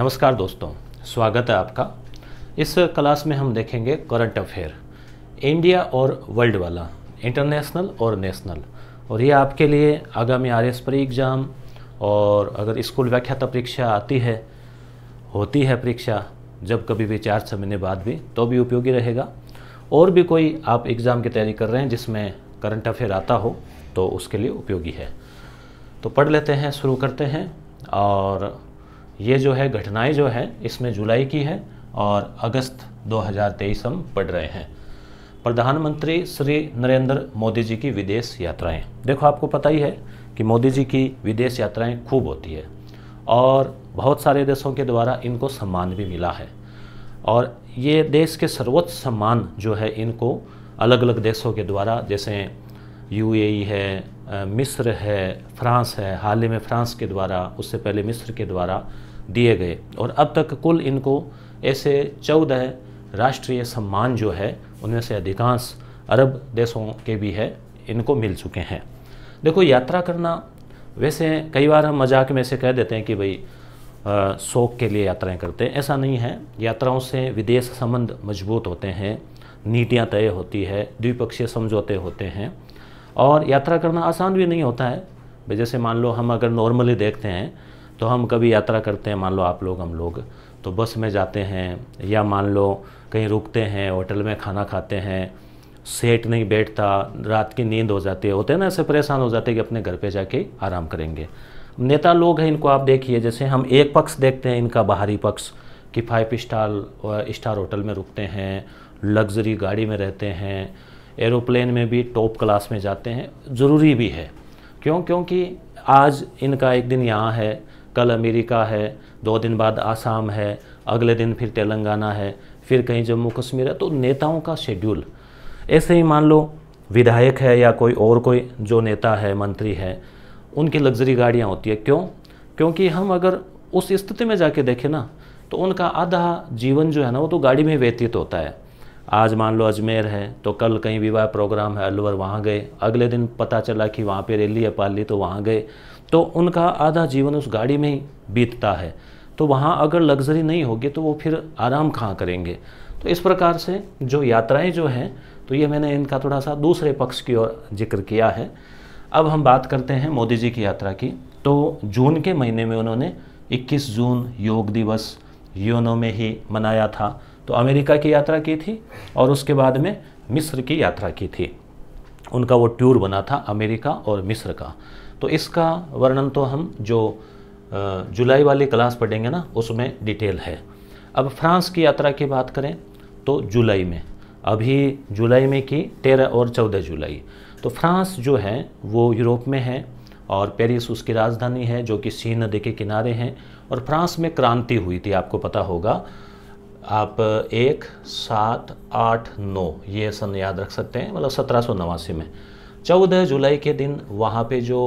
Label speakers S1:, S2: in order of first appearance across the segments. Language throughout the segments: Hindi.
S1: नमस्कार दोस्तों स्वागत है आपका इस क्लास में हम देखेंगे करंट अफेयर इंडिया और वर्ल्ड वाला इंटरनेशनल और नेशनल और ये आपके लिए आगामी आर एस पर एग्ज़ाम और अगर स्कूल व्याख्याता परीक्षा आती है होती है परीक्षा जब कभी भी चार छः महीने बाद भी तो भी उपयोगी रहेगा और भी कोई आप एग्ज़ाम की तैयारी कर रहे हैं जिसमें करंट अफेयर आता हो तो उसके लिए उपयोगी है तो पढ़ लेते हैं शुरू करते हैं और ये जो है घटनाएं जो है इसमें जुलाई की है और अगस्त 2023 हम पढ़ रहे हैं प्रधानमंत्री श्री नरेंद्र मोदी जी की विदेश यात्राएं देखो आपको पता ही है कि मोदी जी की विदेश यात्राएं खूब होती है और बहुत सारे देशों के द्वारा इनको सम्मान भी मिला है और ये देश के सर्वोच्च सम्मान जो है इनको अलग अलग देशों के द्वारा जैसे यूएई है मिस्र है फ्रांस है हाल ही में फ्रांस के द्वारा उससे पहले मिस्र के द्वारा दिए गए और अब तक कुल इनको ऐसे चौदह राष्ट्रीय सम्मान जो है उनमें से अधिकांश अरब देशों के भी है इनको मिल चुके हैं देखो यात्रा करना वैसे कई बार हम मजाक में से कह देते हैं कि भाई शौक के लिए यात्राएं करते हैं ऐसा नहीं है यात्राओं से विदेश संबंध मजबूत होते हैं नीतियाँ तय होती है द्विपक्षीय समझौते होते हैं और यात्रा करना आसान भी नहीं होता है जैसे मान लो हम अगर नॉर्मली देखते हैं तो हम कभी यात्रा करते हैं मान लो आप लोग हम लोग तो बस में जाते हैं या मान लो कहीं रुकते हैं होटल में खाना खाते हैं सेट नहीं बैठता रात की नींद हो जाती है होते हैं ना ऐसे परेशान हो जाते हैं कि अपने घर पे जाके आराम करेंगे नेता लोग हैं इनको आप देखिए जैसे हम एक पक्ष देखते हैं इनका बाहरी पक्ष कि फाइव स्टार स्टार होटल में रुकते हैं लग्जरी गाड़ी में रहते हैं एरोप्लेन में भी टॉप क्लास में जाते हैं ज़रूरी भी है क्यों क्योंकि आज इनका एक दिन यहाँ है कल अमेरिका है दो दिन बाद आसाम है अगले दिन फिर तेलंगाना है फिर कहीं जम्मू कश्मीर है तो नेताओं का शेड्यूल ऐसे ही मान लो विधायक है या कोई और कोई जो नेता है मंत्री है उनकी लग्जरी गाड़ियाँ होती है क्यों क्योंकि हम अगर उस स्थिति में जाके देखें ना तो उनका आधा जीवन जो है ना वो तो गाड़ी में व्यतीत होता है आज मान लो अजमेर है तो कल कहीं विवाह प्रोग्राम है अलवर वहाँ गए अगले दिन पता चला कि वहाँ पे रैली है पाली तो वहाँ गए तो उनका आधा जीवन उस गाड़ी में ही बीतता है तो वहाँ अगर लग्जरी नहीं होगी तो वो फिर आराम कहाँ करेंगे तो इस प्रकार से जो यात्राएं जो हैं तो ये मैंने इनका थोड़ा सा दूसरे पक्ष की ओर जिक्र किया है अब हम बात करते हैं मोदी जी की यात्रा की तो जून के महीने में उन्होंने 21 जून योग दिवस योनो में ही मनाया था तो अमेरिका की यात्रा की थी और उसके बाद में मिस्र की यात्रा की थी उनका वो टूर बना था अमेरिका और मिस्र का तो इसका वर्णन तो हम जो जुलाई वाली क्लास पढ़ेंगे ना उसमें डिटेल है अब फ्रांस की यात्रा की बात करें तो जुलाई में अभी जुलाई में की तेरह और चौदह जुलाई तो फ्रांस जो है वो यूरोप में है और पेरिस उसकी राजधानी है जो कि सीन नदी के किनारे हैं और फ्रांस में क्रांति हुई थी आपको पता होगा आप एक सात आठ नौ ये सन याद रख सकते हैं मतलब सत्रह सौ नवासी में 14 जुलाई के दिन वहाँ पे जो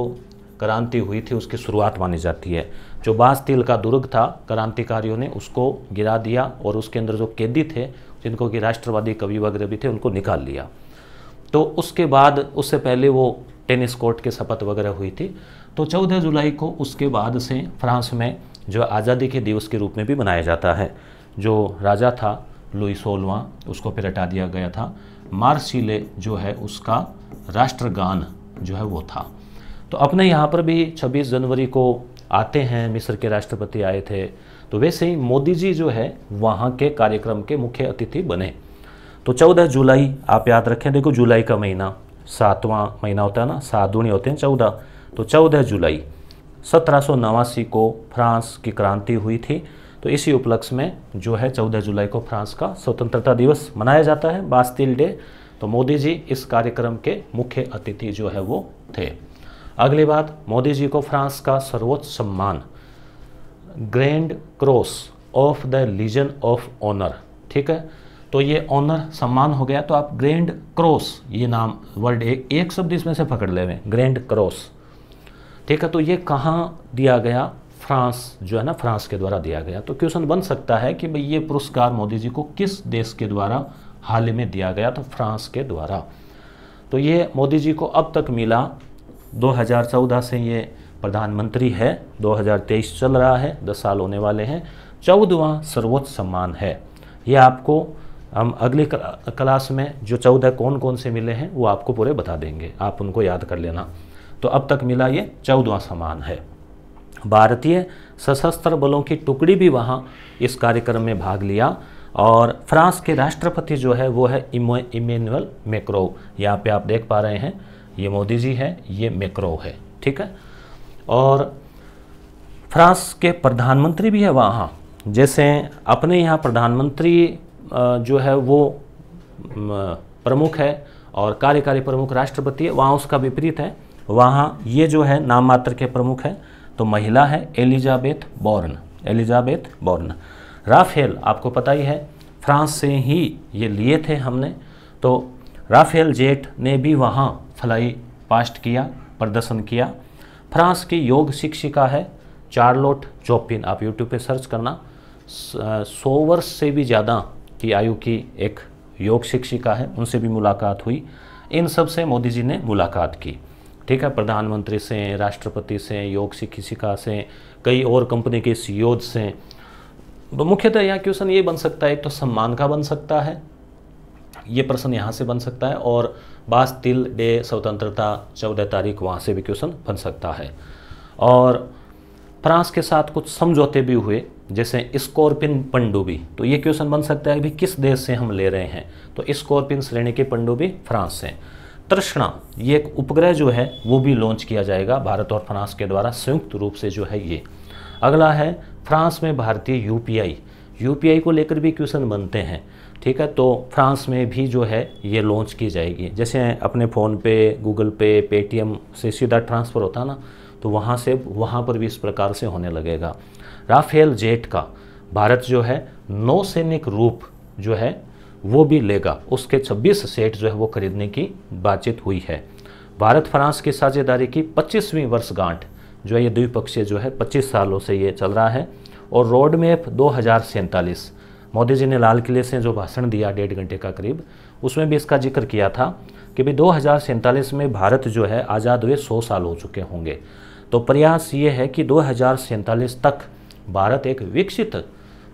S1: क्रांति हुई थी उसकी शुरुआत मानी जाती है जो तिल का दुर्ग था क्रांतिकारियों ने उसको गिरा दिया और उसके अंदर जो कैदी थे जिनको कि राष्ट्रवादी कवि वगैरह भी थे उनको निकाल लिया तो उसके बाद उससे पहले वो टेनिस कोर्ट के शपथ वगैरह हुई थी तो 14 जुलाई को उसके बाद से फ्रांस में जो आज़ादी के दिवस के रूप में भी मनाया जाता है जो राजा था लुई सोलवा उसको फिर हटा दिया गया था मार्सिले जो है उसका राष्ट्रगान जो है वो था तो अपने यहाँ पर भी 26 जनवरी को आते हैं मिस्र के राष्ट्रपति आए थे तो वैसे ही मोदी जी जो है वहाँ के कार्यक्रम के मुख्य अतिथि बने तो 14 जुलाई आप याद रखें देखो जुलाई का महीना सातवां महीना होता है ना सात होते हैं चौदह तो चौदह जुलाई सत्रह को फ्रांस की क्रांति हुई थी तो इसी उपलक्ष्य में जो है चौदह जुलाई को फ्रांस का स्वतंत्रता दिवस मनाया जाता है बास्तिल डे तो मोदी जी इस कार्यक्रम के मुख्य अतिथि जो है वो थे अगली बात मोदी जी को फ्रांस का सर्वोच्च सम्मान grand cross of the legion of honour ठीक है तो ये ऑनर सम्मान हो गया तो आप ग्रैंड क्रॉस ये नाम वर्ल्ड एक एक शब्द इसमें से पकड़ ले ग्रैंड क्रॉस ठीक है तो ये कहाँ दिया गया फ्रांस जो है ना फ्रांस के द्वारा दिया गया तो क्वेश्चन बन सकता है कि भाई ये पुरस्कार मोदी जी को किस देश के द्वारा हाल ही में दिया गया था फ्रांस के द्वारा तो ये मोदी जी को अब तक मिला 2014 से ये प्रधानमंत्री है 2023 चल रहा है दस साल होने वाले हैं चौदवा सर्वोच्च सम्मान है ये आपको हम अगली क्लास में जो चौदह कौन कौन से मिले हैं वो आपको पूरे बता देंगे आप उनको याद कर लेना तो अब तक मिला ये चौदवा सम्मान है भारतीय सशस्त्र बलों की टुकड़ी भी वहाँ इस कार्यक्रम में भाग लिया और फ्रांस के राष्ट्रपति जो है वो है इमेनुअल मेक्रोव यहाँ पे आप देख पा रहे हैं ये मोदी जी है ये मेक्रोव है ठीक है और फ्रांस के प्रधानमंत्री भी है वहाँ जैसे अपने यहाँ प्रधानमंत्री जो है वो प्रमुख है और कार्यकारी प्रमुख राष्ट्रपति है वहाँ उसका विपरीत है वहाँ ये जो है नाम मात्र के प्रमुख है तो महिला है एलिजाबेथ बॉर्न एलिजाबेथ बॉर्न राफेल आपको पता ही है फ्रांस से ही ये लिए थे हमने तो राफेल जेट ने भी वहाँ फ्लाई पास्ट किया प्रदर्शन किया फ्रांस की योग शिक्षिका है चार्लोट चोपिन आप यूट्यूब पे सर्च करना सौ वर्ष से भी ज़्यादा की आयु की एक योग शिक्षिका है उनसे भी मुलाकात हुई इन सब से मोदी जी ने मुलाकात की ठीक है प्रधानमंत्री से राष्ट्रपति से योग शिक्षिका से कई और कंपनी के सीईओ से तो मुख्यतः यहाँ क्वेश्चन ये बन सकता है एक तो सम्मान का बन सकता है ये प्रश्न यहाँ से बन सकता है और बास तिल डे स्वतंत्रता चौदह तारीख वहाँ से भी क्वेश्चन बन सकता है और फ्रांस के साथ कुछ समझौते भी हुए जैसे स्कॉर्पिन पंडुबी तो ये क्वेश्चन बन सकता है कि किस देश से हम ले रहे हैं तो स्कॉर्पिन श्रेणी के पंडुबी फ्रांस से तृष्णा ये एक उपग्रह जो है वो भी लॉन्च किया जाएगा भारत और फ्रांस के द्वारा संयुक्त रूप से जो है ये अगला है फ्रांस में भारतीय यूपीआई यूपीआई को लेकर भी क्वेश्चन बनते हैं ठीक है तो फ्रांस में भी जो है ये लॉन्च की जाएगी जैसे अपने फ़ोन पे गूगल पे पेटीएम से सीधा ट्रांसफ़र होता है ना तो वहाँ से वहाँ पर भी इस प्रकार से होने लगेगा राफेल जेट का भारत जो है नौसैनिक रूप जो है वो भी लेगा उसके 26 सेट जो है वो खरीदने की बातचीत हुई है भारत फ्रांस की साझेदारी की 25वीं वर्षगांठ जो है ये द्विपक्षीय जो है पच्चीस सालों से ये चल रहा है और रोड मैप दो मोदी जी ने लाल किले से जो भाषण दिया डेढ़ घंटे का करीब उसमें भी इसका जिक्र किया था कि भाई दो में भारत जो है आज़ाद हुए सौ साल हो चुके होंगे तो प्रयास ये है कि दो तक भारत एक विकसित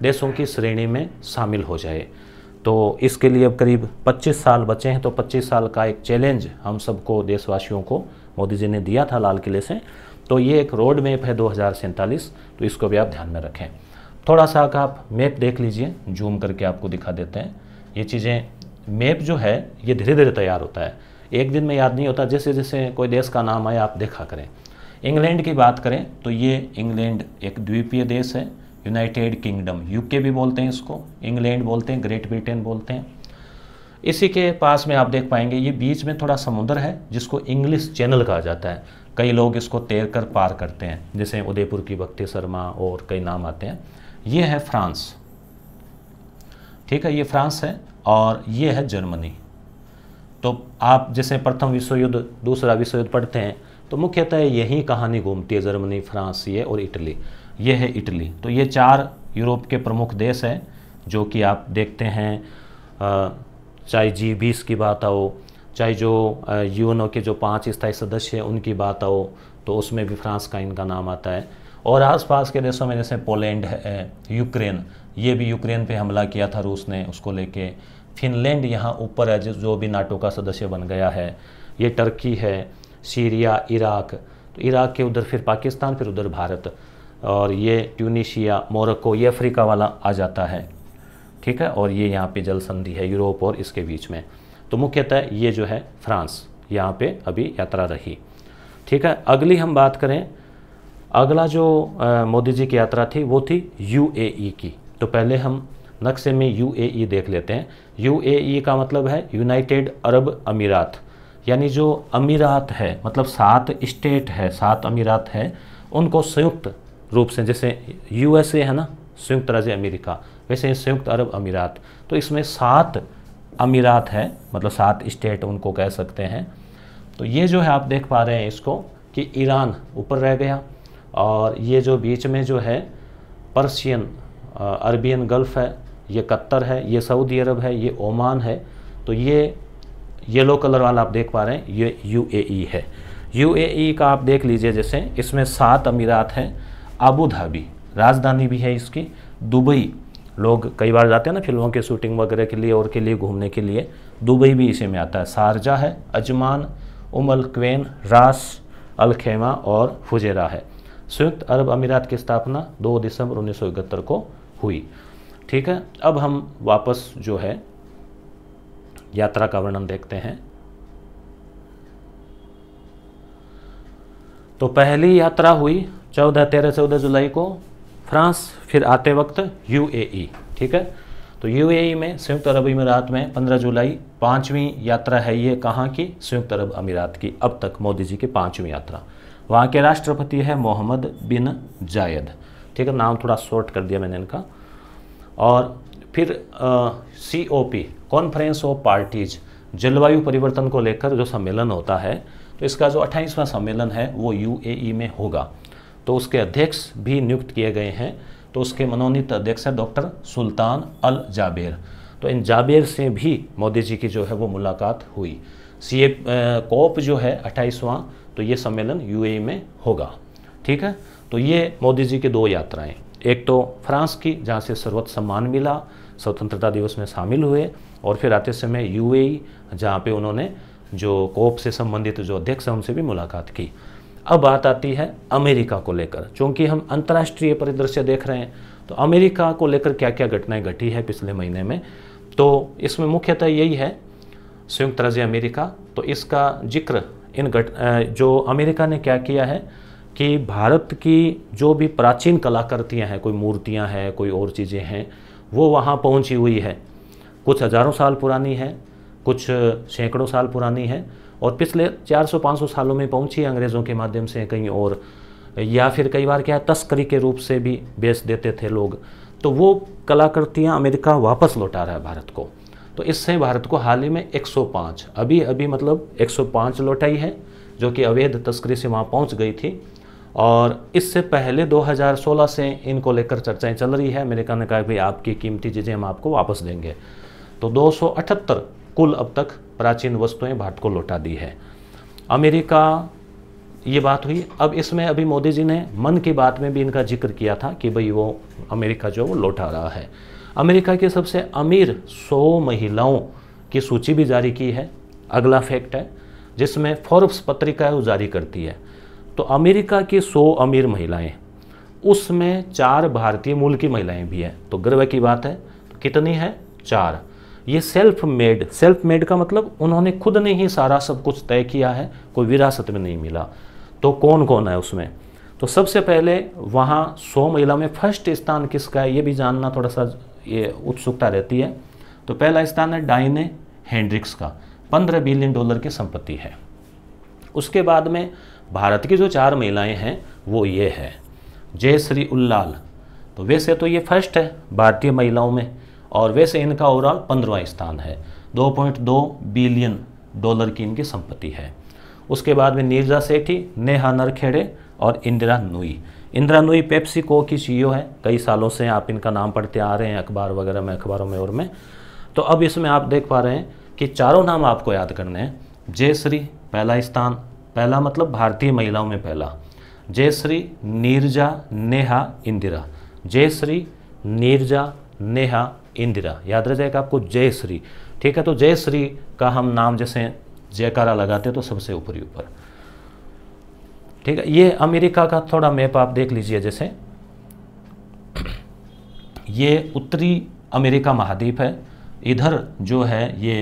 S1: देशों की श्रेणी में शामिल हो जाए तो इसके लिए अब करीब 25 साल बचे हैं तो 25 साल का एक चैलेंज हम सबको देशवासियों को मोदी जी ने दिया था लाल किले से तो ये एक रोड मैप है दो तो इसको भी आप ध्यान में रखें थोड़ा सा आप मैप देख लीजिए जूम करके आपको दिखा देते हैं ये चीज़ें मैप जो है ये धीरे धीरे तैयार होता है एक दिन में याद नहीं होता जैसे जैसे कोई देश का नाम आए आप देखा करें इंग्लैंड की बात करें तो ये इंग्लैंड एक द्वीपीय देश है यूनाइटेड किंगडम यूके भी बोलते हैं इसको इंग्लैंड बोलते हैं ग्रेट ब्रिटेन बोलते हैं इसी के पास में आप देख पाएंगे ये बीच में थोड़ा समुद्र है जिसको इंग्लिश चैनल कहा जाता है कई लोग इसको तैर कर पार करते हैं जैसे उदयपुर की भक्ति शर्मा और कई नाम आते हैं ये है फ्रांस ठीक है ये फ्रांस है और ये है जर्मनी तो आप जैसे प्रथम विश्व युद्ध दूसरा विश्व युद्ध पढ़ते हैं तो मुख्यतः यही कहानी घूमती है जर्मनी फ्रांस ये और इटली ये है इटली तो ये चार यूरोप के प्रमुख देश हैं जो कि आप देखते हैं चाहे जी बीस की बात आओ चाहे जो यूएनओ के जो पांच स्थायी सदस्य हैं उनकी बात आओ तो उसमें भी फ्रांस का इनका नाम आता है और आसपास के देशों में जैसे पोलैंड है यूक्रेन ये भी यूक्रेन पे हमला किया था रूस ने उसको लेके फिनलैंड यहाँ ऊपर है जो भी नाटो का सदस्य बन गया है ये टर्की है सीरिया इराक तो इराक के उधर फिर पाकिस्तान फिर उधर भारत और ये ट्यूनिशिया मोरक्को ये अफ्रीका वाला आ जाता है ठीक है और ये यहाँ पे जल संधि है यूरोप और इसके बीच में तो मुख्यतः ये जो है फ्रांस यहाँ पे अभी यात्रा रही ठीक है अगली हम बात करें अगला जो मोदी जी की यात्रा थी वो थी यू की तो पहले हम नक्शे में यू देख लेते हैं यू का मतलब है यूनाइटेड अरब अमीरात यानी जो अमीरात है मतलब सात स्टेट है सात अमीरात है उनको संयुक्त रूप से जैसे यूएसए है ना संयुक्त राज्य अमेरिका वैसे संयुक्त अरब अमीरात तो इसमें सात अमीरात है मतलब सात स्टेट उनको कह सकते हैं तो ये जो है आप देख पा रहे हैं इसको कि ईरान ऊपर रह गया और ये जो बीच में जो है पर्शियन अरबियन गल्फ़ है ये कत्तर है ये सऊदी अरब है ये ओमान है तो ये येलो कलर वाला आप देख पा रहे हैं ये यूएई है यूएई का आप देख लीजिए जैसे इसमें सात अमीरात हैं अबू धाबी राजधानी भी है इसकी दुबई लोग कई बार जाते हैं ना फिल्मों के शूटिंग वगैरह के लिए और के लिए घूमने के लिए दुबई भी इसी में आता है शारजा है अजमान उम अल क्वेन रास अल खेमा और फुजेरा है संयुक्त अरब अमीरात की स्थापना 2 दिसंबर उन्नीस को हुई ठीक है अब हम वापस जो है यात्रा का वर्णन देखते हैं तो पहली यात्रा हुई चौदह तेरह चौदह जुलाई को फ्रांस फिर आते वक्त यूएई ठीक है तो यूएई में संयुक्त अरब अमीरात में 15 जुलाई पाँचवीं यात्रा है ये कहाँ की संयुक्त अरब अमीरात की अब तक मोदी जी की पाँचवीं यात्रा वहाँ के राष्ट्रपति है मोहम्मद बिन जायद ठीक है नाम थोड़ा शॉर्ट कर दिया मैंने इनका और फिर C O P conference of parties जलवायु परिवर्तन को लेकर जो सम्मेलन होता है तो इसका जो अट्ठाईसवां सम्मेलन है वो यूएई में होगा तो उसके अध्यक्ष भी नियुक्त किए गए हैं तो उसके मनोनीत अध्यक्ष हैं डॉक्टर सुल्तान अल जाबेर तो इन जाबेर से भी मोदी जी की जो है वो मुलाकात हुई सी कोप जो है अट्ठाईसवां तो ये सम्मेलन यू में होगा ठीक है तो ये मोदी जी की दो यात्राएं एक तो फ्रांस की जहाँ से सर्वोच्च सम्मान मिला स्वतंत्रता दिवस में शामिल हुए और फिर आते समय यूएई जहाँ पर उन्होंने जो कोप से संबंधित जो अध्यक्ष हैं उनसे भी मुलाकात की अब बात आती है अमेरिका को लेकर चूंकि हम अंतर्राष्ट्रीय परिदृश्य देख रहे हैं तो अमेरिका को लेकर क्या क्या घटनाएं घटी है पिछले महीने में तो इसमें मुख्यतः यही है संयुक्त राज्य अमेरिका तो इसका जिक्र इन घट जो अमेरिका ने क्या किया है कि भारत की जो भी प्राचीन कलाकृतियाँ हैं कोई मूर्तियाँ हैं कोई और चीज़ें हैं वो वहाँ पहुँची हुई है कुछ हज़ारों साल पुरानी है कुछ सैकड़ों साल पुरानी है और पिछले 400-500 सालों में पहुंची अंग्रेज़ों के माध्यम से कहीं और या फिर कई बार क्या है तस्करी के रूप से भी बेच देते थे लोग तो वो कलाकृतियाँ अमेरिका वापस लौटा रहा है भारत को तो इससे भारत को हाल ही में 105 अभी अभी मतलब 105 लौटाई है जो कि अवैध तस्करी से वहाँ पहुँच गई थी और इससे पहले 2016 से इनको लेकर चर्चाएं चल रही है अमेरिका ने कहा भाई आपकी कीमती चीज़ें हम आपको वापस देंगे तो दो कुल अब तक प्राचीन वस्तुएं भारत को लौटा दी है अमेरिका ये बात हुई अब इसमें अभी मोदी जी ने मन की बात में भी इनका जिक्र किया था कि भाई वो अमेरिका जो वो लौटा रहा है अमेरिका के सबसे अमीर सौ महिलाओं की सूची भी जारी की है अगला फैक्ट है जिसमें फोर्ब्स पत्रिका है वो जारी करती है तो अमेरिका की सौ अमीर महिलाएं उसमें चार भारतीय मूल की महिलाएं भी हैं तो गर्व की बात है तो कितनी है चार ये सेल्फ मेड सेल्फ मेड का मतलब उन्होंने खुद ने ही सारा सब कुछ तय किया है कोई विरासत में नहीं मिला तो कौन कौन है उसमें तो सबसे पहले वहाँ सौ महिला में फर्स्ट स्थान किसका है ये भी जानना थोड़ा सा ये उत्सुकता रहती है तो पहला स्थान है डाइने हैंड्रिक्स का पंद्रह बिलियन डॉलर की संपत्ति है उसके बाद में भारत की जो चार महिलाएं हैं वो ये है जयश्री उल्लाल तो वैसे तो ये फर्स्ट है भारतीय महिलाओं में और वैसे इनका ओवरऑल पंद्रवा स्थान है 2.2 बिलियन डॉलर की इनकी संपत्ति है उसके बाद में नीरजा सेठी नेहा नरखेड़े और इंदिरा नुई इंदिरा नुई पेप्सी को की सीईओ e है कई सालों से आप इनका नाम पढ़ते आ रहे हैं अखबार वगैरह में अखबारों में और में तो अब इसमें आप देख पा रहे हैं कि चारों नाम आपको याद करने हैं जयश्री पहला स्थान पहला मतलब भारतीय महिलाओं में पहला जयश्री नीरजा नेहा इंदिरा जयश्री नीरजा नेहा इंदिरा याद रह जाएगा आपको जय श्री ठीक है तो जय श्री का हम नाम जैसे जयकारा लगाते हैं तो सबसे ऊपरी ऊपर ठीक है ये अमेरिका का थोड़ा मैप आप देख लीजिए जैसे ये उत्तरी अमेरिका महाद्वीप है इधर जो है ये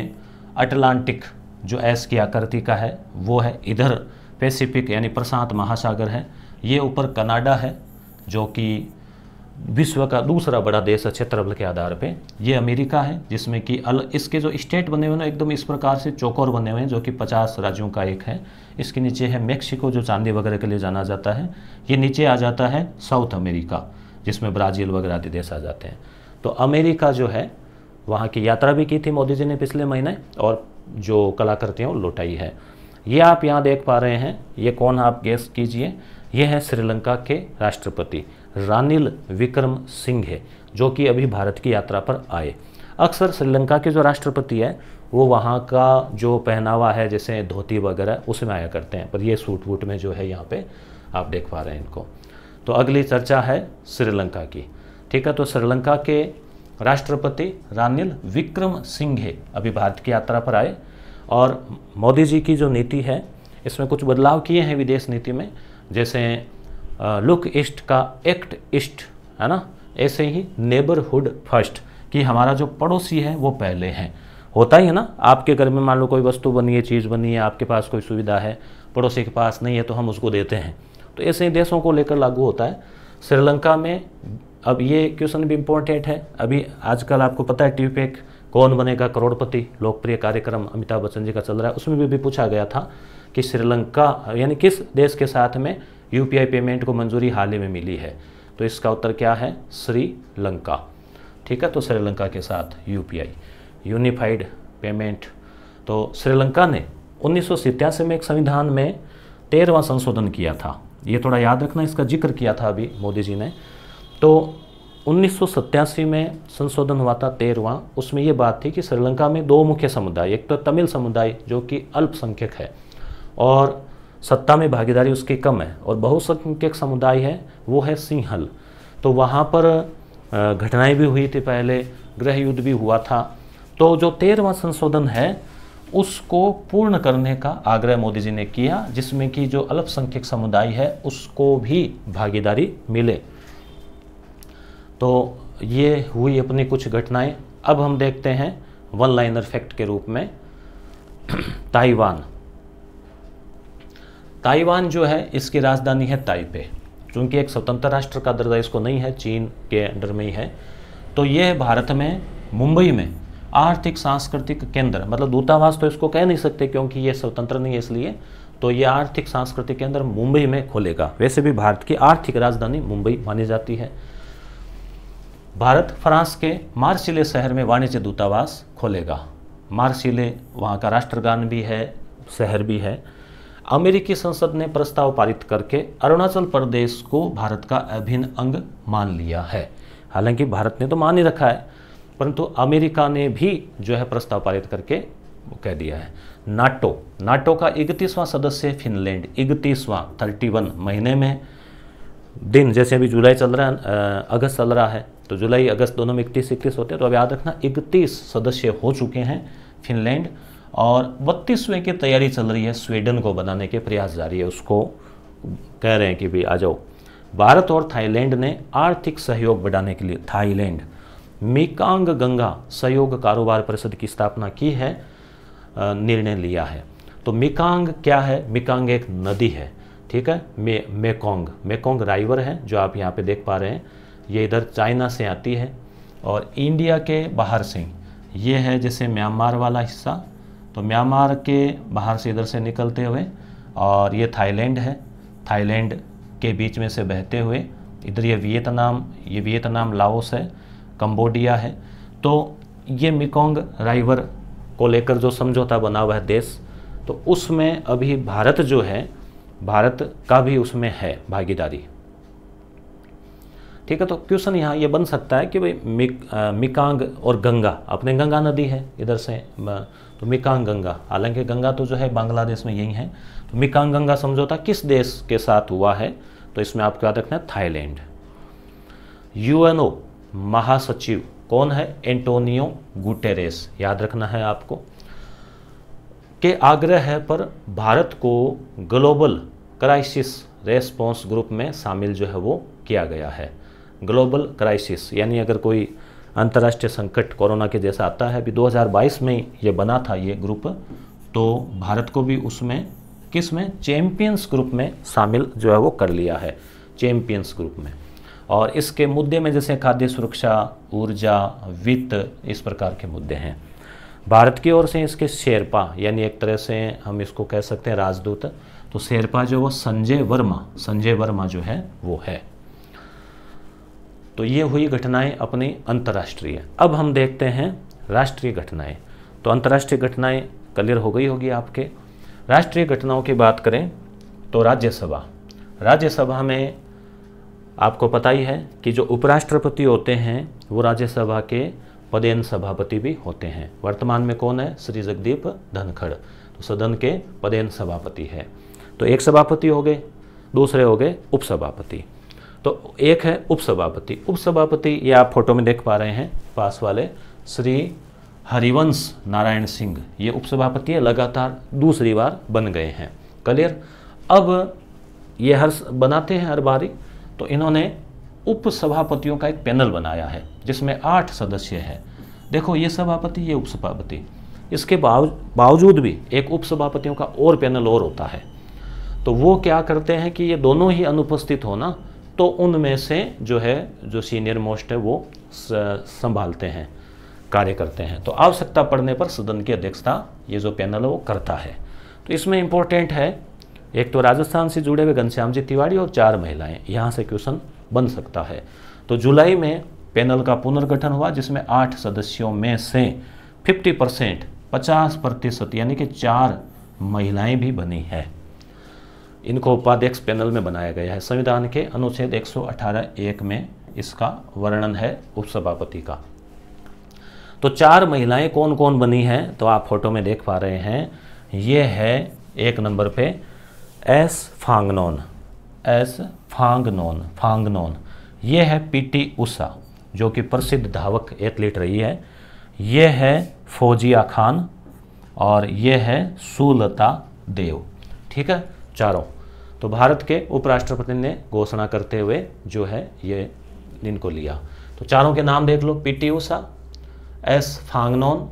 S1: अटलांटिक जो एस की आकृति का है वो है इधर पैसिफिक यानी प्रशांत महासागर है ये ऊपर कनाडा है जो कि विश्व का दूसरा बड़ा देश है क्षेत्रफल के आधार पे ये अमेरिका है जिसमें कि अल इसके जो स्टेट बने हुए हैं एकदम इस प्रकार से चौकोर बने हुए हैं जो कि 50 राज्यों का एक है इसके नीचे है मेक्सिको जो चांदी वगैरह के लिए जाना जाता है ये नीचे आ जाता है साउथ अमेरिका जिसमें ब्राज़ील वगैरह आदि देश आ जाते हैं तो अमेरिका जो है वहाँ की यात्रा भी की थी मोदी जी ने पिछले महीने और जो कलाकृतियाँ लुटाई है ये आप यहाँ देख पा रहे हैं ये कौन आप गैस कीजिए ये है श्रीलंका के राष्ट्रपति रानिल विक्रम सिंह है जो कि अभी भारत की यात्रा पर आए अक्सर श्रीलंका के जो राष्ट्रपति हैं वो वहाँ का जो पहनावा है जैसे धोती वगैरह उसमें आया करते हैं पर ये सूट वूट में जो है यहाँ पे आप देख पा रहे हैं इनको तो अगली चर्चा है श्रीलंका की ठीक है तो श्रीलंका के राष्ट्रपति रानिल विक्रम सिंघे अभी भारत की यात्रा पर आए और मोदी जी की जो नीति है इसमें कुछ बदलाव किए हैं विदेश नीति में जैसे लुक ईस्ट का एक्ट ईस्ट है ना ऐसे ही नेबरहुड फर्स्ट कि हमारा जो पड़ोसी है वो पहले हैं होता ही है ना आपके घर में मान लो कोई वस्तु बनी है चीज़ बनी है आपके पास कोई सुविधा है पड़ोसी के पास नहीं है तो हम उसको देते हैं तो ऐसे ही देशों को लेकर लागू होता है श्रीलंका में अब ये क्वेश्चन भी इम्पोर्टेंट है अभी आजकल आपको पता है टीवीपेक कौन बनेगा करोड़पति लोकप्रिय कार्यक्रम अमिताभ बच्चन जी का चल रहा है उसमें भी, भी पूछा गया था कि श्रीलंका यानी किस देश के साथ में यूपीआई पेमेंट को मंजूरी हाल ही में मिली है तो इसका उत्तर क्या है श्रीलंका ठीक है तो श्रीलंका के साथ यूपीआई यूनिफाइड पेमेंट तो श्रीलंका ने उन्नीस में एक संविधान में तेरहवा संशोधन किया था ये थोड़ा याद रखना इसका जिक्र किया था अभी मोदी जी ने तो उन्नीस में संशोधन हुआ था तेरहवा उसमें ये बात थी कि श्रीलंका में दो मुख्य समुदाय एक तो तमिल समुदाय जो कि अल्पसंख्यक है और सत्ता में भागीदारी उसके कम है और बहुसंख्यक समुदाय है वो है सिंहल तो वहाँ पर घटनाएं भी हुई थी पहले गृह युद्ध भी हुआ था तो जो तेरहवा संशोधन है उसको पूर्ण करने का आग्रह मोदी जी ने किया जिसमें कि जो अल्पसंख्यक समुदाय है उसको भी भागीदारी मिले तो ये हुई अपनी कुछ घटनाएं अब हम देखते हैं वन लाइनर फैक्ट के रूप में ताइवान ताइवान जो है इसकी राजधानी है ताइपे क्योंकि एक स्वतंत्र राष्ट्र का दर्जा इसको नहीं है चीन के अंडर में ही है तो ये भारत में मुंबई में आर्थिक सांस्कृतिक केंद्र मतलब दूतावास तो इसको कह नहीं सकते क्योंकि ये स्वतंत्र नहीं है इसलिए तो ये आर्थिक सांस्कृतिक केंद्र मुंबई में खोलेगा वैसे भी भारत की आर्थिक राजधानी मुंबई मानी जाती है भारत फ्रांस के मार्सिले शहर में वाणिज्य दूतावास खोलेगा मार्सिले वहाँ का राष्ट्रगान भी है शहर भी है अमेरिकी संसद ने प्रस्ताव पारित करके अरुणाचल प्रदेश को भारत का अभिन्न अंग मान लिया है हालांकि भारत ने तो मान ही रखा है परंतु अमेरिका ने भी जो है प्रस्ताव पारित करके कह दिया है नाटो नाटो का इकतीसवां सदस्य फिनलैंड इकतीसवां थर्टी वन महीने में दिन जैसे अभी जुलाई चल रहा है अगस्त चल रहा है तो जुलाई अगस्त दोनों में इकतीस इकतीस होते हैं तो अब याद रखना इकतीस सदस्य हो चुके हैं फिनलैंड और बत्तीसवें की तैयारी चल रही है स्वीडन को बनाने के प्रयास जारी है उसको कह रहे हैं कि भाई आ जाओ भारत और थाईलैंड ने आर्थिक सहयोग बढ़ाने के लिए थाईलैंड मेकांग गंगा सहयोग कारोबार परिषद की स्थापना की है निर्णय लिया है तो मेकांग क्या है मेकांग एक नदी है ठीक है मे मेकोंग मेकोंग राइवर है जो आप यहाँ पे देख पा रहे हैं ये इधर चाइना से आती है और इंडिया के बाहर से ये है जैसे म्यांमार वाला हिस्सा तो म्यांमार के बाहर से इधर से निकलते हुए और ये थाईलैंड है थाईलैंड के बीच में से बहते हुए इधर ये वियतनाम ये वियतनाम लाओस है कंबोडिया है तो ये मिकोंग राइवर को लेकर जो समझौता बना हुआ है देश तो उसमें अभी भारत जो है भारत का भी उसमें है भागीदारी ठीक है तो क्वेश्चन यहाँ ये बन सकता है कि भाई मिक, मिकांग और गंगा अपने गंगा नदी है इधर से तो मिकांग गंगा हालांकि गंगा तो जो है बांग्लादेश में यही है तो मिकांग गंगा समझौता किस देश के साथ हुआ है तो इसमें आपको याद रखना है थाईलैंड यूएनओ महासचिव कौन है एंटोनियो गुटेरेस याद रखना है आपको के आग्रह है पर भारत को ग्लोबल क्राइसिस रेस्पॉन्स ग्रुप में शामिल जो है वो किया गया है ग्लोबल क्राइसिस यानी अगर कोई अंतर्राष्ट्रीय संकट कोरोना के जैसा आता है अभी 2022 में ये बना था ये ग्रुप तो भारत को भी उसमें किस में चैम्पियंस ग्रुप में शामिल जो है वो कर लिया है चैम्पियंस ग्रुप में और इसके मुद्दे में जैसे खाद्य सुरक्षा ऊर्जा वित्त इस प्रकार के मुद्दे हैं भारत की ओर से इसके शेरपा यानी एक तरह से हम इसको कह सकते हैं राजदूत तो शेरपा जो वो संजय वर्मा संजय वर्मा जो है वो है तो ये हुई घटनाएं अपनी अंतर्राष्ट्रीय अब हम देखते हैं राष्ट्रीय घटनाएं तो अंतर्राष्ट्रीय घटनाएं क्लियर हो गई होगी आपके राष्ट्रीय घटनाओं की बात करें तो राज्यसभा राज्यसभा में आपको पता ही है कि जो उपराष्ट्रपति होते हैं वो राज्यसभा के पदेन सभापति भी होते हैं वर्तमान में कौन है श्री जगदीप धनखड़ तो सदन के पदेन सभापति है तो एक सभापति हो गए दूसरे हो गए उपसभापति तो एक है उपसभापति उपसभापति ये आप फोटो में देख पा रहे हैं पास वाले श्री हरिवंश नारायण सिंह ये उपसभापति लगातार दूसरी बार बन गए हैं क्लियर अब ये हर बनाते हैं हर बारी तो इन्होंने उपसभापतियों का एक पैनल बनाया है जिसमें आठ सदस्य हैं देखो ये सभापति ये उपसभापति इसके बावजूद भी एक उपसभापतियों का और पैनल और होता है तो वो क्या करते हैं कि ये दोनों ही अनुपस्थित होना तो उनमें से जो है जो सीनियर मोस्ट है वो संभालते हैं कार्य करते हैं तो आवश्यकता पड़ने पर सदन की अध्यक्षता ये जो पैनल है वो करता है तो इसमें इम्पोर्टेंट है एक तो राजस्थान से जुड़े हुए घनश्याम जी तिवारी और चार महिलाएं यहाँ से क्वेश्चन बन सकता है तो जुलाई में पैनल का पुनर्गठन हुआ जिसमें आठ सदस्यों में से 50 परसेंट पचास प्रतिशत यानी कि चार महिलाएं भी बनी है इनको उपाध्यक्ष पैनल में बनाया गया है संविधान के अनुच्छेद 118 एक में इसका वर्णन है उपसभापति का तो चार महिलाएं कौन कौन बनी हैं तो आप फोटो में देख पा रहे हैं ये है एक नंबर पे एस फांगनोन एस फांगनोन फांगनोन ये है पीटी उषा जो कि प्रसिद्ध धावक एथलीट रही है ये है फौजिया खान और ये है सुलता देव ठीक है चारों तो भारत के उपराष्ट्रपति ने घोषणा करते हुए जो है ये इनको लिया तो चारों के नाम देख लो PT Usha S Phangnon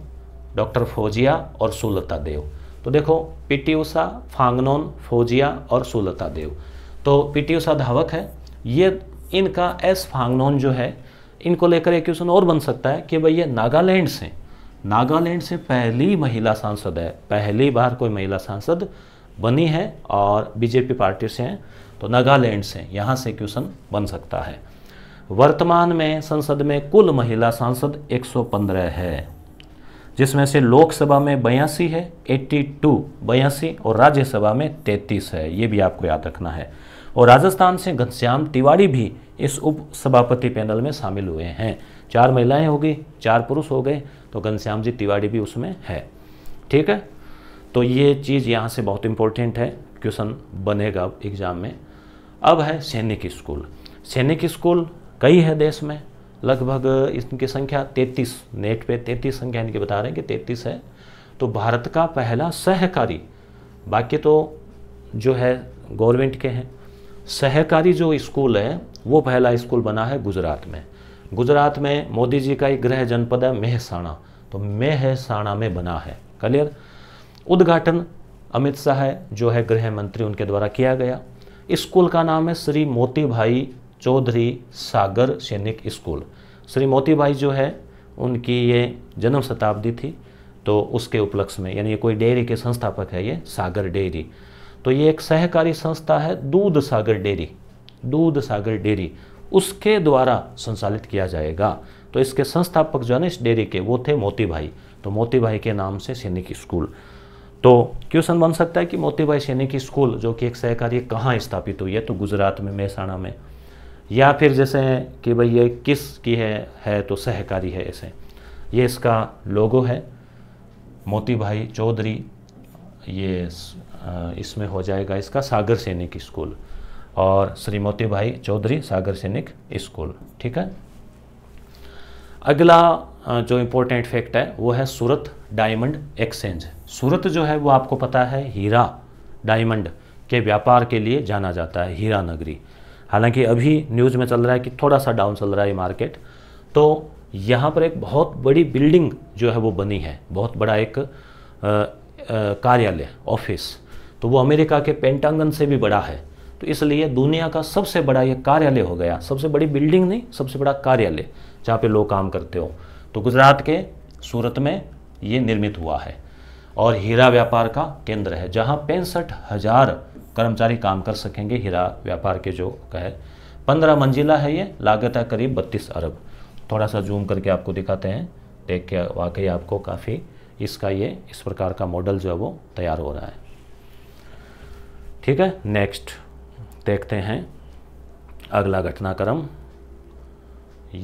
S1: doctor Fauzia और सुलता देव तो देखो पीटी ऊषा फांगनोन फौजिया और सुलता देव तो पीटी ऊषा धावक है ये इनका एस फांगनोन जो है इनको लेकर एक क्वेश्चन और बन सकता है कि भाई ये नागालैंड से नागालैंड से पहली महिला सांसद है पहली बार कोई महिला सांसद बनी है और बीजेपी पार्टी से हैं तो नागालैंड से यहाँ से क्वेश्चन बन सकता है वर्तमान में संसद में कुल महिला सांसद 115 है जिसमें से लोकसभा में बयासी है 82 बयासी और राज्यसभा में 33 है ये भी आपको याद रखना है और राजस्थान से घनश्याम तिवारी भी इस उप सभापति पैनल में शामिल हुए हैं चार महिलाएं होगी चार पुरुष हो गए तो घनश्याम जी तिवाड़ी भी उसमें है ठीक है तो ये चीज़ यहाँ से बहुत इम्पोर्टेंट है क्वेश्चन बनेगा एग्ज़ाम में अब है सैनिक स्कूल सैनिक स्कूल कई है देश में लगभग इनकी संख्या 33 नेट पे 33 संख्या इनकी बता रहे हैं कि 33 है तो भारत का पहला सहकारी बाकी तो जो है गवर्नमेंट के हैं सहकारी जो स्कूल है वो पहला स्कूल बना है गुजरात में गुजरात में मोदी जी का एक गृह जनपद है मेहसाणा तो मेहसाणा में बना है क्लियर उद्घाटन अमित शाह जो है गृह मंत्री उनके द्वारा किया गया स्कूल का नाम है श्री मोती भाई चौधरी सागर सैनिक स्कूल श्री मोती भाई जो है उनकी ये जन्म शताब्दी थी तो उसके उपलक्ष्य में यानी ये कोई डेयरी के संस्थापक है ये सागर डेयरी तो ये एक सहकारी संस्था है दूध सागर डेयरी दूध सागर डेयरी उसके द्वारा संचालित किया जाएगा तो इसके संस्थापक जो है ना इस डेयरी के वो थे मोती भाई तो मोती भाई के नाम से सैनिक स्कूल तो क्वेश्चन बन सकता है कि मोतीबाई सैनी की स्कूल जो कि एक सहकारी कहाँ स्थापित हुई है तो गुजरात में मेहसाणा में या फिर जैसे कि भाई ये किस की है है तो सहकारी है ऐसे ये इसका लोगो है मोती भाई चौधरी ये इसमें हो जाएगा इसका सागर सैनिक स्कूल और श्री मोती भाई चौधरी सागर सैनिक स्कूल ठीक है अगला जो इम्पोर्टेंट फैक्ट है वो है सूरत डायमंड एक्सचेंज सूरत जो है वो आपको पता है हीरा डायमंड के व्यापार के लिए जाना जाता है हीरा नगरी हालांकि अभी न्यूज़ में चल रहा है कि थोड़ा सा डाउन चल रहा है मार्केट तो यहाँ पर एक बहुत बड़ी बिल्डिंग जो है वो बनी है बहुत बड़ा एक कार्यालय ऑफिस तो वो अमेरिका के पेंटांगन से भी बड़ा है तो इसलिए दुनिया का सबसे बड़ा ये कार्यालय हो गया सबसे बड़ी बिल्डिंग नहीं सबसे बड़ा कार्यालय जहाँ पे लोग काम करते हो तो गुजरात के सूरत में ये निर्मित हुआ है और हीरा व्यापार का केंद्र है जहां पैंसठ हजार कर्मचारी काम कर सकेंगे हीरा व्यापार के जो कहे पंद्रह मंजिला है ये लागत है करीब बत्तीस अरब थोड़ा सा जूम करके आपको दिखाते हैं देख के वाकई आपको काफ़ी इसका ये इस प्रकार का मॉडल जो है वो तैयार हो रहा है ठीक है नेक्स्ट देखते हैं अगला घटनाक्रम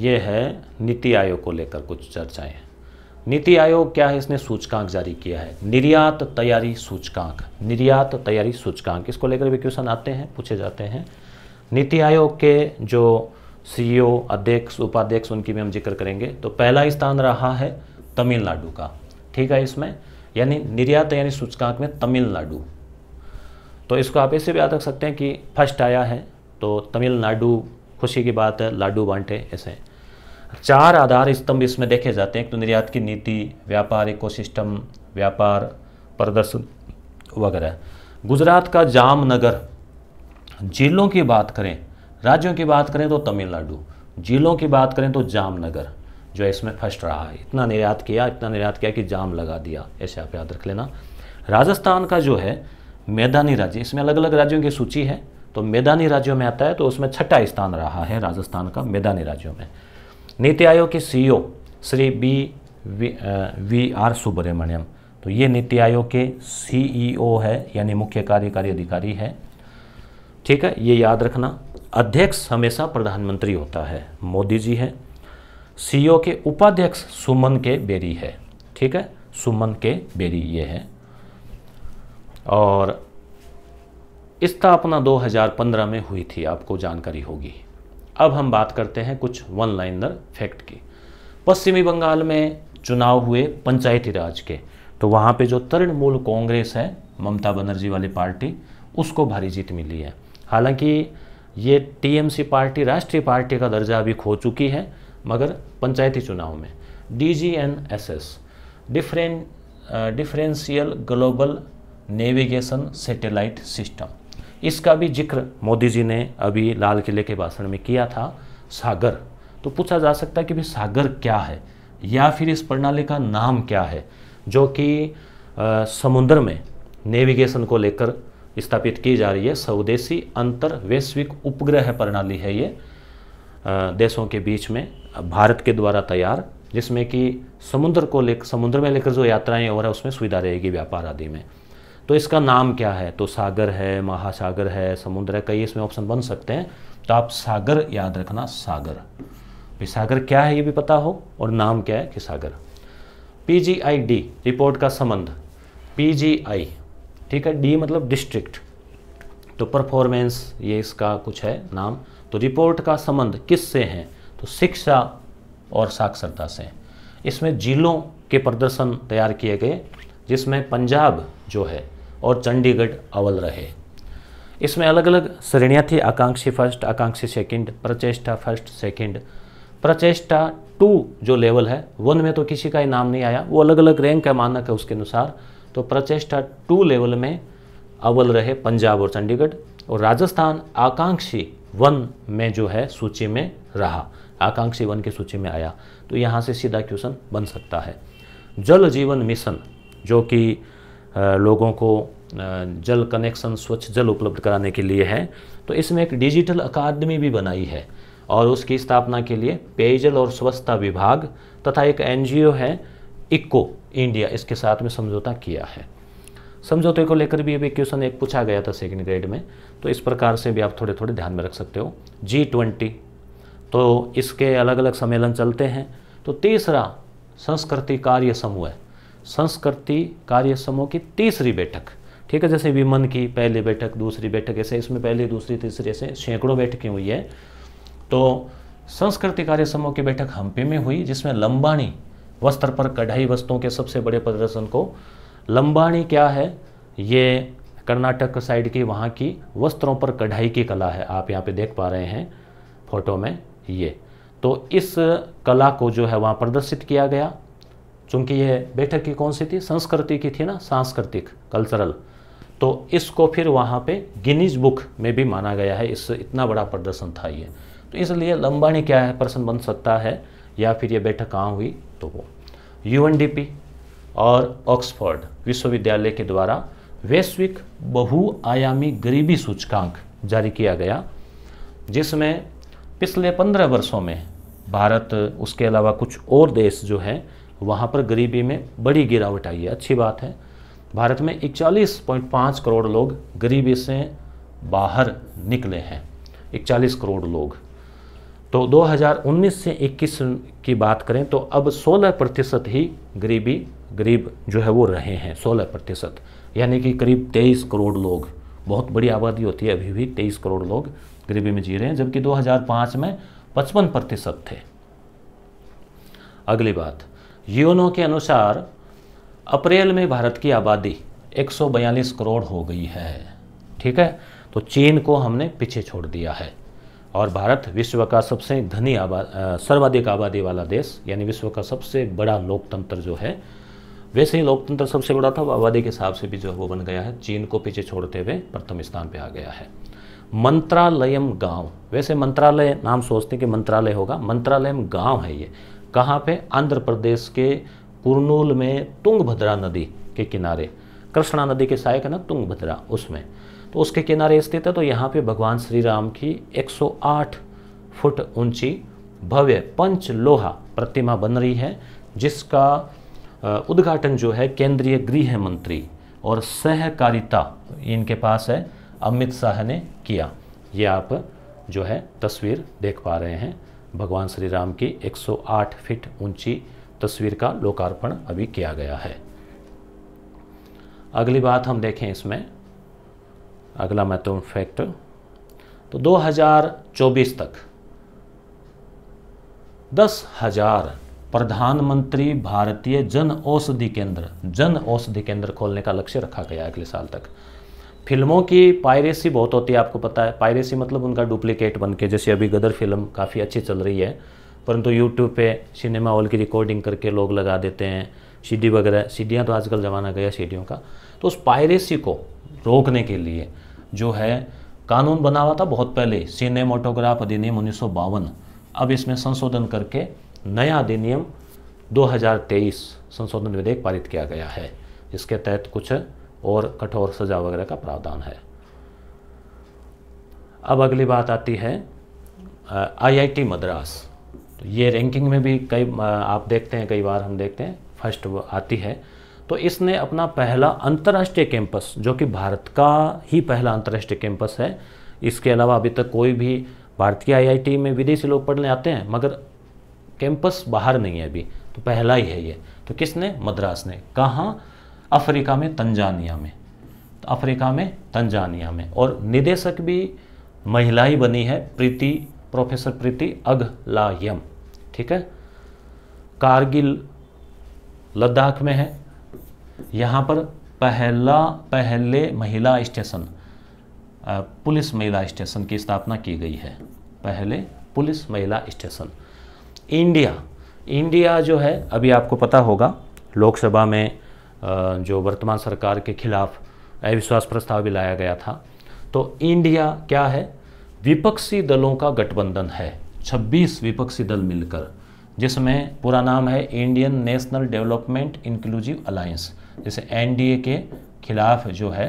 S1: ये है नीति आयोग को लेकर कुछ चर्चाएं नीति आयोग क्या है इसने सूचकांक जारी किया है निर्यात तैयारी सूचकांक निर्यात तैयारी सूचकांक इसको लेकर भी क्वेश्चन आते हैं पूछे जाते हैं नीति आयोग के जो सीईओ e अध्यक्ष उपाध्यक्ष उनकी भी हम जिक्र करेंगे तो पहला स्थान रहा है तमिलनाडु का ठीक है इसमें यानी निर्यात यानी सूचकांक में तमिलनाडु तो इसको आप ऐसे भी याद रख सकते हैं कि फर्स्ट आया है तो तमिलनाडु खुशी की बात है लाडू बांटे ऐसे चार आधार स्तंभ इसमें देखे जाते हैं एक तो निर्यात की नीति व्यापार इको व्यापार प्रदर्शन वगैरह गुजरात का जामनगर जिलों की बात करें राज्यों की बात करें तो तमिलनाडु जिलों की बात करें तो जामनगर जो इसमें फर्स्ट रहा है इतना निर्यात किया इतना निर्यात किया कि जाम लगा दिया ऐसे आप याद रख लेना राजस्थान का जो है मैदानी राज्य इसमें अलग अलग राज्यों की सूची है तो मैदानी राज्यों में आता है तो उसमें छठा स्थान रहा है राजस्थान का मैदानी राज्यों में नीति आयोग के CEO Shri B V, R Subrahmanyam तो ये नीति आयोग के सीईओ है यानी मुख्य कार्यकारी अधिकारी है ठीक है ये याद रखना अध्यक्ष हमेशा प्रधानमंत्री होता है मोदी जी है सीईओ के उपाध्यक्ष सुमन के बेरी है ठीक है सुमन के बेरी ये है और स्थापना 2015 में हुई थी आपको जानकारी होगी अब हम बात करते हैं कुछ वन लाइनर फैक्ट की पश्चिमी बंगाल में चुनाव हुए पंचायती राज के तो वहाँ पे जो तृणमूल कांग्रेस है ममता बनर्जी वाली पार्टी उसको भारी जीत मिली है हालांकि ये टीएमसी पार्टी राष्ट्रीय पार्टी का दर्जा अभी खो चुकी है मगर पंचायती चुनाव में D G N S S डिफरें differential global navigation satellite system इसका भी जिक्र मोदी जी ने अभी लाल किले के भाषण में किया था सागर तो पूछा जा सकता है कि भाई सागर क्या है या फिर इस प्रणाली का नाम क्या है जो कि समुद्र में नेविगेशन को लेकर स्थापित की जा रही है स्वदेशी अंतर वैश्विक उपग्रह प्रणाली है ये देशों के बीच में भारत के द्वारा तैयार जिसमें कि समुद्र को ले समुद्र में लेकर जो यात्राएं हो रहा है उसमें सुविधा रहेगी व्यापार आदि में तो इसका नाम क्या है तो सागर है महासागर है समुद्र है कई इसमें ऑप्शन बन सकते हैं तो आप सागर याद रखना सागर भी सागर क्या है ये भी पता हो और नाम क्या है कि सागर पी रिपोर्ट का संबंध पी ठीक है डी मतलब डिस्ट्रिक्ट तो परफॉर्मेंस ये इसका कुछ है नाम तो रिपोर्ट का संबंध किस से है तो शिक्षा और साक्षरता से इसमें जिलों के प्रदर्शन तैयार किए गए जिसमें पंजाब जो है और चंडीगढ़ अव्वल रहे इसमें अलग अलग श्रेणियाँ थी आकांक्षी फर्स्ट आकांक्षी सेकंड प्रचेष्टा फर्स्ट सेकंड प्रचेष्टा टू जो लेवल है वन में तो किसी का ही नाम नहीं आया वो अलग अलग रैंक का मानक है उसके अनुसार तो प्रचेष्टा टू लेवल में अव्वल रहे पंजाब और चंडीगढ़ और राजस्थान आकांक्षी वन में जो है सूची में रहा आकांक्षी वन की सूची में आया तो यहाँ से सीधा क्वेश्चन बन सकता है जल जीवन मिशन जो कि लोगों को जल कनेक्शन स्वच्छ जल उपलब्ध कराने के लिए है तो इसमें एक डिजिटल अकादमी भी बनाई है और उसकी स्थापना के लिए पेयजल और स्वच्छता विभाग तथा एक एनजीओ है इक्को इंडिया इसके साथ में समझौता किया है समझौते को लेकर भी अभी क्वेश्चन एक पूछा गया था सेकेंड ग्रेड में तो इस प्रकार से भी आप थोड़े थोड़े ध्यान में रख सकते हो जी ट्वेंटी तो इसके अलग अलग सम्मेलन चलते हैं तो तीसरा संस्कृति कार्य समूह संस्कृति कार्य समूह की तीसरी बैठक ठीक है जैसे विमन की पहली बैठक दूसरी बैठक ऐसे इसमें पहली दूसरी तीसरी ऐसे सैकड़ों बैठकें हुई है तो संस्कृति कार्य समूह की बैठक हम्पी में हुई जिसमें लंबाणी वस्त्र पर कढ़ाई वस्तुओं के सबसे बड़े प्रदर्शन को लंबाणी क्या है ये कर्नाटक साइड की वहाँ की वस्त्रों पर कढ़ाई की कला है आप यहाँ पे देख पा रहे हैं फोटो में ये तो इस कला को जो है वहाँ प्रदर्शित किया गया चूंकि ये बैठक की कौन सी थी संस्कृति की थी ना सांस्कृतिक कल्चरल तो इसको फिर वहाँ पे गिनीज बुक में भी माना गया है इससे इतना बड़ा प्रदर्शन था ये तो इसलिए लंबाणी क्या है प्रश्न बन सकता है या फिर ये बैठक कहाँ हुई तो वो यू और ऑक्सफोर्ड विश्वविद्यालय के द्वारा वैश्विक बहुआयामी गरीबी सूचकांक जारी किया गया जिसमें पिछले पंद्रह वर्षों में भारत उसके अलावा कुछ और देश जो हैं वहाँ पर गरीबी में बड़ी गिरावट आई है अच्छी बात है भारत में इकचालीस पॉइंट पाँच करोड़ लोग गरीबी से बाहर निकले हैं इकचालीस करोड़ लोग तो 2019 से 21 की बात करें तो अब 16 प्रतिशत ही गरीबी गरीब जो है वो रहे हैं 16 प्रतिशत यानी कि करीब 23 करोड़ लोग बहुत बड़ी आबादी होती है अभी भी 23 करोड़ लोग गरीबी में जी रहे हैं जबकि 2005 में 55 प्रतिशत थे अगली बात यूनो के अनुसार अप्रैल में भारत की आबादी 142 करोड़ हो गई है ठीक है तो चीन को हमने पीछे छोड़ दिया है और भारत विश्व का सबसे धनी आबाद सर्वाधिक आबादी वाला देश यानी विश्व का सबसे बड़ा लोकतंत्र जो है वैसे ही लोकतंत्र सबसे बड़ा था आबादी के हिसाब से भी जो है वो बन गया है चीन को पीछे छोड़ते हुए प्रथम स्थान पर आ गया है मंत्रालयम गांव वैसे मंत्रालय नाम सोचते कि मंत्रालय होगा मंत्रालयम गांव है ये कहाँ पे आंध्र प्रदेश के कुरनूल में तुंगभद्रा नदी के किनारे कृष्णा नदी के सहायक है ना तुंगभद्रा उसमें तो उसके किनारे स्थित है तो यहाँ पे भगवान श्री राम की 108 फुट ऊंची भव्य पंच लोहा प्रतिमा बन रही है जिसका उद्घाटन जो है केंद्रीय गृह मंत्री और सहकारिता इनके पास है अमित शाह ने किया ये आप जो है तस्वीर देख पा रहे हैं भगवान श्री राम की 108 फीट ऊंची तस्वीर का लोकार्पण अभी किया गया है अगली बात हम देखें इसमें अगला महत्वपूर्ण फैक्ट तो 2024 तक दस हजार प्रधानमंत्री भारतीय जन औषधि केंद्र जन औषधि केंद्र खोलने का लक्ष्य रखा गया अगले साल तक फिल्मों की पायरेसी बहुत होती है आपको पता है पायरेसी मतलब उनका डुप्लीकेट बन के जैसे अभी गदर फिल्म काफ़ी अच्छी चल रही है परंतु यूट्यूब पे सिनेमा हॉल की रिकॉर्डिंग करके लोग लगा देते हैं सीडी वगैरह सीडियाँ तो आजकल ज़माना गया सीडियों का तो उस पायरेसी को रोकने के लिए जो है कानून बना हुआ था बहुत पहले सिनेमाटोग्राफ अधिनियम उन्नीस अब इसमें संशोधन करके नया अधिनियम 2023 संशोधन विधेयक पारित किया गया है जिसके तहत कुछ और कठोर सजा वगैरह का प्रावधान है अब अगली बात आती है आईआईटी मद्रास तो ये रैंकिंग में भी कई आप देखते हैं कई बार हम देखते हैं फर्स्ट आती है तो इसने अपना पहला अंतर्राष्ट्रीय कैंपस जो कि भारत का ही पहला अंतर्राष्ट्रीय कैंपस है इसके अलावा अभी तक कोई भी भारतीय आईआईटी में विदेशी लोग पढ़ने आते हैं मगर कैंपस बाहर नहीं है अभी तो पहला ही है ये तो किसने मद्रास ने कहाँ अफ्रीका में तंजानिया में तो अफ्रीका में तंजानिया में और निदेशक भी महिला ही बनी है प्रीति प्रोफेसर प्रीति अघलायम ठीक है कारगिल लद्दाख में है यहाँ पर पहला पहले महिला स्टेशन पुलिस महिला स्टेशन की स्थापना की गई है पहले पुलिस महिला स्टेशन इंडिया इंडिया जो है अभी आपको पता होगा लोकसभा में जो वर्तमान सरकार के खिलाफ अविश्वास प्रस्ताव भी लाया गया था तो इंडिया क्या है विपक्षी दलों का गठबंधन है 26 विपक्षी दल मिलकर जिसमें पूरा नाम है Indian national development inclusive alliance जैसे एनडीए के खिलाफ जो है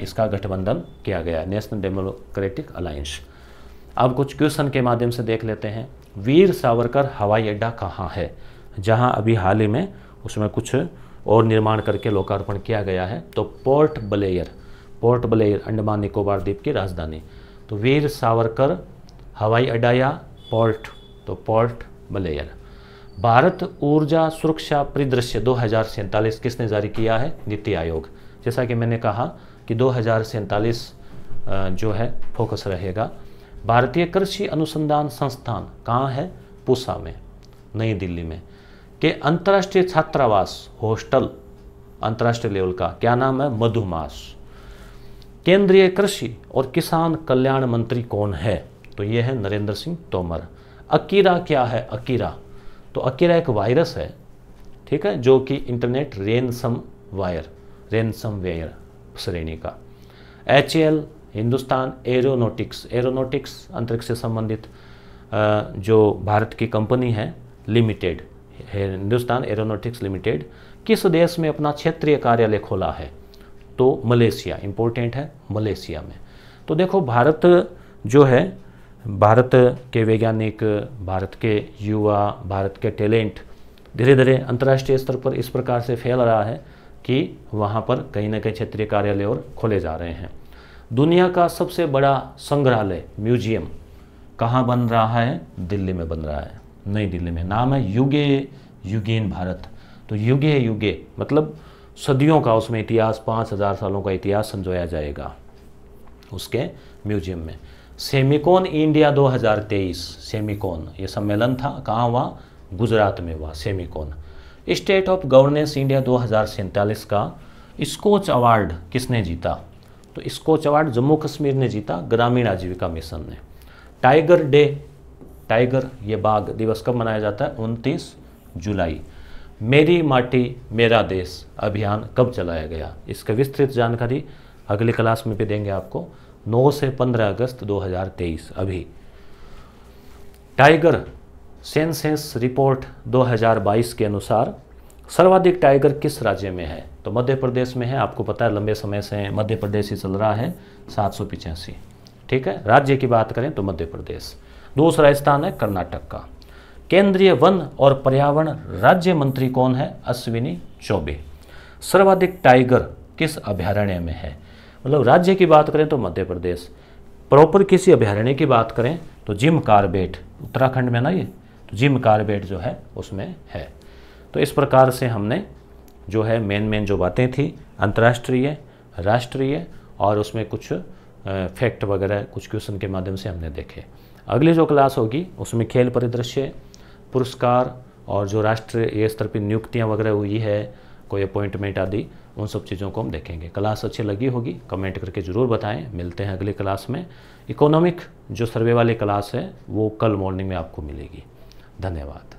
S1: इसका गठबंधन किया गया है नेशनल डेमोक्रेटिक अलायंस अब कुछ क्वेश्चन के माध्यम से देख लेते हैं वीर सावरकर हवाई अड्डा कहाँ है जहाँ अभी हाल ही में उसमें कुछ और निर्माण करके लोकार्पण किया गया है तो Port Blair Port Blair Andaman Nicobar द्वीप की राजधानी तो वीर सावरकर हवाई अड्डा या पोर्ट तो पोर्ट ब्लेयर भारत ऊर्जा सुरक्षा परिदृश्य दो किसने जारी किया है नीति आयोग जैसा कि मैंने कहा कि दो जो है फोकस रहेगा भारतीय कृषि अनुसंधान संस्थान कहाँ है पूसा में नई दिल्ली में कि अंतर्राष्ट्रीय छात्रावास हॉस्टल अंतर्राष्ट्रीय लेवल का क्या नाम है मधुमास केंद्रीय कृषि और किसान कल्याण मंत्री कौन है तो ये है नरेंद्र सिंह तोमर अकीरा क्या है अकीरा तो अकीरा एक वायरस है ठीक है जो कि internet ransomware ransomware श्रेणी का एच हिंदुस्तान एरोनोटिक्स एरोनोटिक्स अंतरिक्ष से संबंधित जो भारत की कंपनी है लिमिटेड हिंदुस्तान एरोनोटिक्स लिमिटेड किस देश में अपना क्षेत्रीय कार्यालय खोला है तो मलेशिया इम्पोर्टेंट है मलेशिया में तो देखो भारत जो है भारत के वैज्ञानिक भारत के युवा भारत के टैलेंट धीरे धीरे अंतर्राष्ट्रीय स्तर पर इस प्रकार से फैल रहा है कि वहाँ पर कहीं ना कहीं क्षेत्रीय कार्यालय और खोले जा रहे हैं दुनिया का सबसे बड़ा संग्रहालय म्यूजियम कहाँ बन रहा है दिल्ली में बन रहा है नई दिल्ली में नाम है युगे युगेन भारत तो युगे युगे मतलब सदियों का उसमें इतिहास पाँच हज़ार सालों का इतिहास संजोया जाएगा उसके म्यूजियम में सेमिकोन इंडिया 2023 सेमिकोन ये सम्मेलन था कहाँ हुआ गुजरात में हुआ Semicon state of governance India दो का स्कोच अवार्ड किसने जीता तो स्कोच अवार्ड जम्मू कश्मीर ने जीता ग्रामीण आजीविका मिशन ने टाइगर डे टाइगर ये बाघ दिवस कब मनाया जाता है 29 जुलाई मेरी माटी मेरा देश अभियान कब चलाया गया इसका विस्तृत जानकारी अगली क्लास में भी देंगे आपको 9 से 15 अगस्त 2023 अभी टाइगर सेंसेस रिपोर्ट 2022 के अनुसार सर्वाधिक टाइगर किस राज्य में है तो मध्य प्रदेश में है आपको पता है लंबे समय से मध्य प्रदेश ही चल रहा है सात ठीक है राज्य की बात करें तो मध्य प्रदेश दूसरा स्थान है कर्नाटक का केंद्रीय वन और पर्यावरण राज्य मंत्री कौन है अश्विनी चौबे सर्वाधिक टाइगर किस अभ्यारण्य में है मतलब राज्य की बात करें तो मध्य प्रदेश प्रॉपर किसी अभ्यारण्य की बात करें तो जिम कार्बेट उत्तराखंड में ना ये तो जिम कार्बेट जो है उसमें है तो इस प्रकार से हमने जो है मेन मेन जो बातें थी अंतर्राष्ट्रीय राष्ट्रीय और उसमें कुछ फैक्ट वगैरह कुछ क्वेश्चन के माध्यम से हमने देखे अगली जो क्लास होगी उसमें खेल परिदृश्य पुरस्कार और जो राष्ट्रीय स्तर पर नियुक्तियाँ वगैरह हुई है कोई अपॉइंटमेंट आदि उन सब चीज़ों को हम देखेंगे क्लास अच्छी लगी होगी कमेंट करके ज़रूर बताएं मिलते हैं अगली क्लास में इकोनॉमिक जो सर्वे वाली क्लास है वो कल मॉर्निंग में आपको मिलेगी धन्यवाद